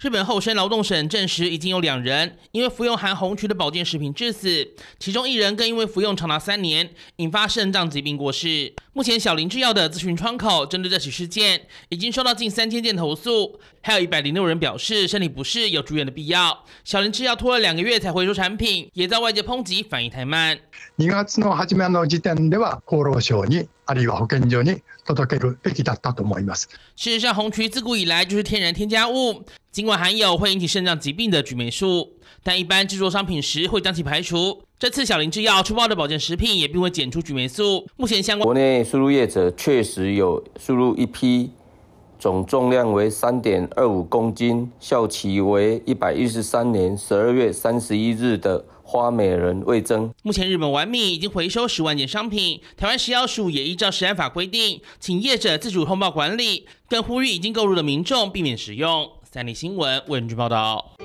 日本厚生劳动省证实，已经有两人因为服用含红曲的保健食品致死，其中一人更因为服用长达三年，引发肾脏疾病过世。目前小林制药的咨询窗口针对这起事件，已经收到近三千件投诉，还有一百零六人表示身体不适，有住院的必要。小林制药拖了两个月才回收产品，也在外界抨击反应太慢。事实上，红曲自古以来就是天然添加物，尽管含有会引起肾脏疾病的菊霉素，但一般制作商品时会将其排除。这次小林制药出包的保健食品也并未检出菊霉素。目前相关国内输入业者确实有输入一批。总重量为三点二五公斤，效期为一百一十三年十二月三十一日的花美人味增。目前日本丸米已经回收十万件商品，台湾食药署也依照食安法规定，请业者自主通报管理，更呼吁已经购入的民众避免使用。三立新闻问文报道。